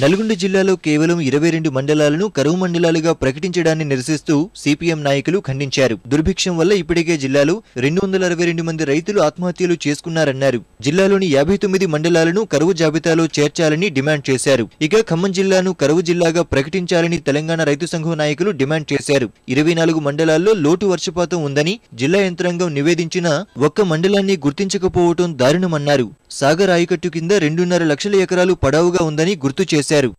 నల్గొండ జిల్లాలో కేవలం ఇరవై రెండు మండలాలను కరువు మండలాలుగా ప్రకటించడాన్ని నిరసిస్తూ సిపిఎం నాయకులు ఖండించారు దుర్భిక్షం వల్ల ఇప్పటికే జిల్లాలో రెండు వందల అరవై రెండు మంది రైతులు ఆత్మహత్యలు చేసుకున్నారన్నారు జిల్లాలోని యాభై తొమ్మిది మండలాలను కరువు జాబితాలో చేర్చాలని డిమాండ్ చేశారు ఇక ఖమ్మం జిల్లాను కరువు జిల్లాగా ప్రకటించాలని తెలంగాణ రైతు సంఘం నాయకులు డిమాండ్ చేశారు ఇరవై నాలుగు మండలాల్లో లోటు వర్షపాతం ఉందని జిల్లా యంత్రాంగం నివేదించినా ఒక్క మండలాన్ని గుర్తించకపోవడం దారుణమన్నారు సాగర్ ఆయకట్టు కింద రెండున్నర లక్షల ఎకరాలు పడావుగా ఉందని గుర్తు చేశారు